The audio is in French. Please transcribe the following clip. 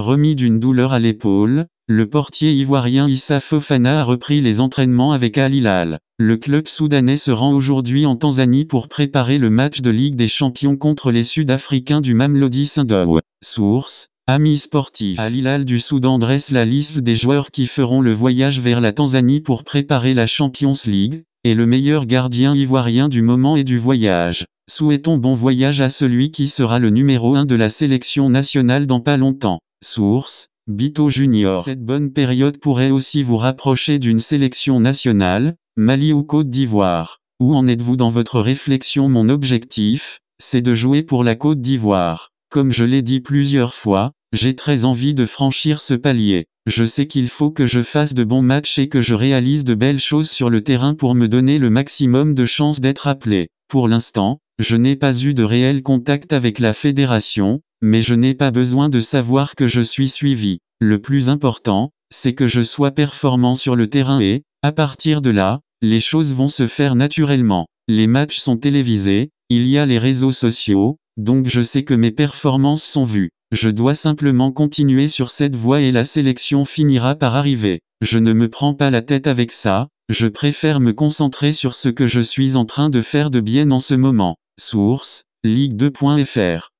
Remis d'une douleur à l'épaule, le portier ivoirien Issa Fofana a repris les entraînements avec Alilal. Le club soudanais se rend aujourd'hui en Tanzanie pour préparer le match de Ligue des Champions contre les Sud-Africains du Mamelodi Sundowns. Source Amis sportifs. Alilal du Soudan dresse la liste des joueurs qui feront le voyage vers la Tanzanie pour préparer la Champions League, et le meilleur gardien ivoirien du moment et du voyage. Souhaitons bon voyage à celui qui sera le numéro 1 de la sélection nationale dans pas longtemps. Source, Bito Junior. Cette bonne période pourrait aussi vous rapprocher d'une sélection nationale, Mali ou Côte d'Ivoire. Où en êtes-vous dans votre réflexion Mon objectif, c'est de jouer pour la Côte d'Ivoire. Comme je l'ai dit plusieurs fois, j'ai très envie de franchir ce palier. Je sais qu'il faut que je fasse de bons matchs et que je réalise de belles choses sur le terrain pour me donner le maximum de chances d'être appelé. Pour l'instant, je n'ai pas eu de réel contact avec la fédération, mais je n'ai pas besoin de savoir que je suis suivi. Le plus important, c'est que je sois performant sur le terrain et, à partir de là, les choses vont se faire naturellement. Les matchs sont télévisés, il y a les réseaux sociaux, donc je sais que mes performances sont vues. Je dois simplement continuer sur cette voie et la sélection finira par arriver. Je ne me prends pas la tête avec ça, je préfère me concentrer sur ce que je suis en train de faire de bien en ce moment. Source, ligue2.fr